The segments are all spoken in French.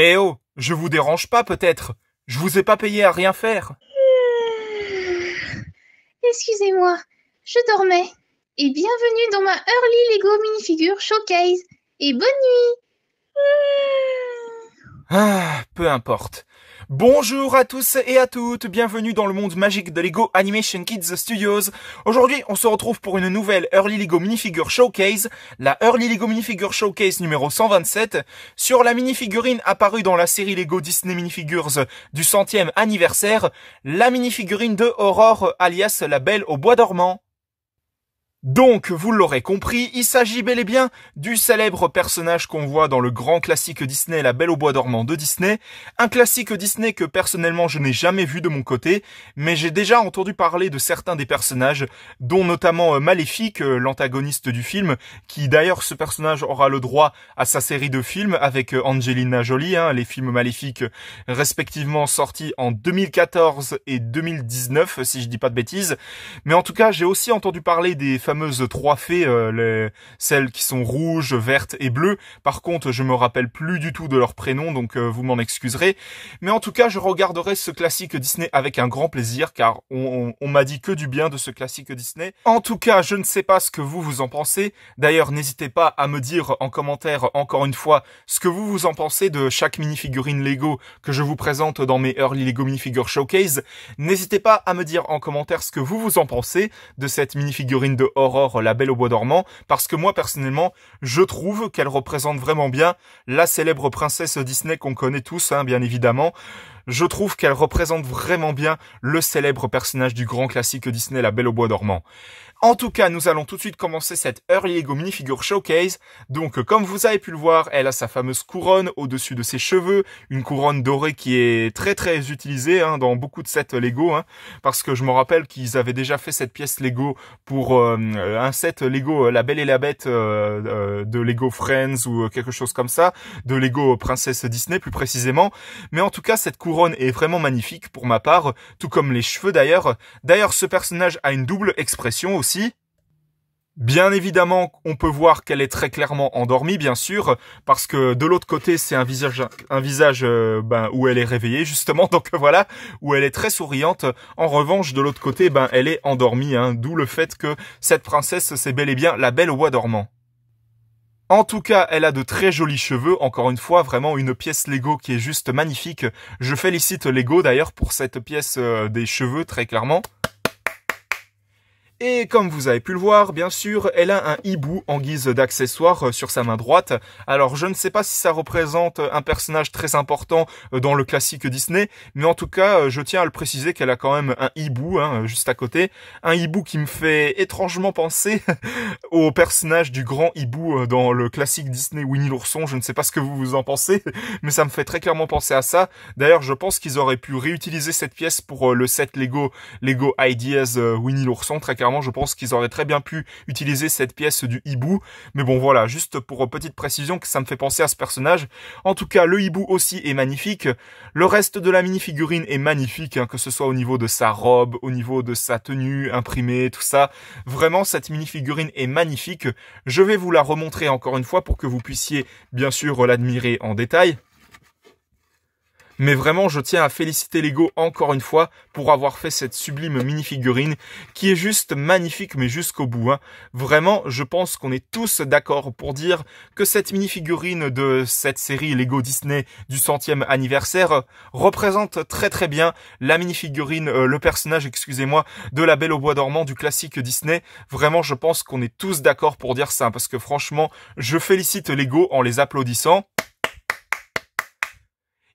Eh oh, je vous dérange pas peut-être Je vous ai pas payé à rien faire. Euh, excusez-moi, je dormais. Et bienvenue dans ma Early Lego Minifigure Showcase. Et bonne nuit. Ah, peu importe. Bonjour à tous et à toutes, bienvenue dans le monde magique de LEGO Animation Kids Studios. Aujourd'hui, on se retrouve pour une nouvelle Early LEGO Minifigure Showcase, la Early LEGO Minifigure Showcase numéro 127, sur la minifigurine apparue dans la série LEGO Disney Minifigures du centième anniversaire, la minifigurine de Aurore alias la Belle au Bois dormant. Donc, vous l'aurez compris, il s'agit bel et bien du célèbre personnage qu'on voit dans le grand classique Disney La Belle au Bois dormant de Disney, un classique Disney que personnellement je n'ai jamais vu de mon côté, mais j'ai déjà entendu parler de certains des personnages, dont notamment euh, Maléfique, euh, l'antagoniste du film, qui d'ailleurs ce personnage aura le droit à sa série de films avec euh, Angelina Jolie, hein, les films Maléfiques respectivement sortis en 2014 et 2019, si je dis pas de bêtises, mais en tout cas j'ai aussi entendu parler des fameuses trois fées, euh, les, celles qui sont rouges, vertes et bleues. Par contre, je me rappelle plus du tout de leurs prénom, donc euh, vous m'en excuserez. Mais en tout cas, je regarderai ce classique Disney avec un grand plaisir, car on, on m'a dit que du bien de ce classique Disney. En tout cas, je ne sais pas ce que vous vous en pensez. D'ailleurs, n'hésitez pas à me dire en commentaire, encore une fois, ce que vous vous en pensez de chaque minifigurine Lego que je vous présente dans mes Early Lego Minifigure Showcase. N'hésitez pas à me dire en commentaire ce que vous vous en pensez de cette minifigurine de Aurore, la Belle au Bois dormant, parce que moi personnellement, je trouve qu'elle représente vraiment bien la célèbre princesse Disney qu'on connaît tous, hein, bien évidemment je trouve qu'elle représente vraiment bien le célèbre personnage du grand classique Disney La Belle au Bois dormant. En tout cas, nous allons tout de suite commencer cette Early Lego Minifigure Showcase. Donc, comme vous avez pu le voir, elle a sa fameuse couronne au-dessus de ses cheveux, une couronne dorée qui est très très utilisée hein, dans beaucoup de sets Lego, hein, parce que je me rappelle qu'ils avaient déjà fait cette pièce Lego pour euh, un set Lego euh, La Belle et la Bête euh, de Lego Friends ou quelque chose comme ça, de Lego Princesse Disney plus précisément. Mais en tout cas, cette couronne est vraiment magnifique pour ma part, tout comme les cheveux d'ailleurs. D'ailleurs, ce personnage a une double expression aussi. Bien évidemment, on peut voir qu'elle est très clairement endormie, bien sûr, parce que de l'autre côté, c'est un visage, un visage euh, ben, où elle est réveillée, justement, donc voilà, où elle est très souriante. En revanche, de l'autre côté, ben, elle est endormie, hein, d'où le fait que cette princesse, c'est bel et bien la belle au bois dormant. En tout cas, elle a de très jolis cheveux. Encore une fois, vraiment une pièce Lego qui est juste magnifique. Je félicite Lego d'ailleurs pour cette pièce euh, des cheveux, très clairement. Et comme vous avez pu le voir, bien sûr, elle a un hibou en guise d'accessoire euh, sur sa main droite. Alors je ne sais pas si ça représente euh, un personnage très important euh, dans le classique Disney, mais en tout cas, je tiens à le préciser qu'elle a quand même un hibou hein, juste à côté. Un hibou qui me fait étrangement penser au personnage du grand hibou dans le classique Disney Winnie l'ourson. Je ne sais pas ce que vous vous en pensez, mais ça me fait très clairement penser à ça. D'ailleurs, je pense qu'ils auraient pu réutiliser cette pièce pour le set Lego Lego Ideas Winnie l'ourson très clairement je pense qu'ils auraient très bien pu utiliser cette pièce du hibou. Mais bon, voilà, juste pour petite précision que ça me fait penser à ce personnage. En tout cas, le hibou aussi est magnifique. Le reste de la mini-figurine est magnifique, hein, que ce soit au niveau de sa robe, au niveau de sa tenue imprimée, tout ça. Vraiment, cette mini-figurine est magnifique. Je vais vous la remontrer encore une fois pour que vous puissiez, bien sûr, l'admirer en détail. Mais vraiment, je tiens à féliciter Lego encore une fois pour avoir fait cette sublime minifigurine qui est juste magnifique, mais jusqu'au bout. Hein. Vraiment, je pense qu'on est tous d'accord pour dire que cette minifigurine de cette série Lego Disney du centième anniversaire représente très très bien la minifigurine, euh, le personnage, excusez-moi, de la Belle au Bois dormant du classique Disney. Vraiment, je pense qu'on est tous d'accord pour dire ça, parce que franchement, je félicite Lego en les applaudissant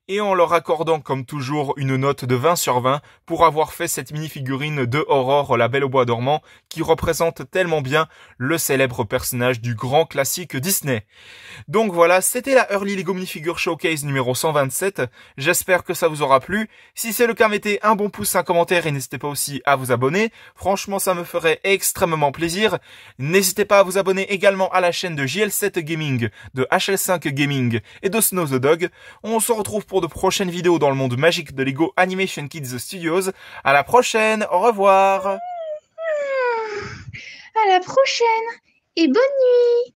et en leur accordant comme toujours une note de 20 sur 20 pour avoir fait cette mini-figurine de Aurore la Belle au Bois dormant qui représente tellement bien le célèbre personnage du grand classique Disney. Donc voilà, c'était la Early Lego Minifigure Showcase numéro 127. J'espère que ça vous aura plu. Si c'est le cas, mettez un bon pouce, un commentaire et n'hésitez pas aussi à vous abonner. Franchement, ça me ferait extrêmement plaisir. N'hésitez pas à vous abonner également à la chaîne de JL7 Gaming, de HL5 Gaming et de Snow the Dog. On se retrouve pour de prochaines vidéos dans le monde magique de Lego Animation Kids Studios. À la prochaine, au revoir. À la prochaine et bonne nuit.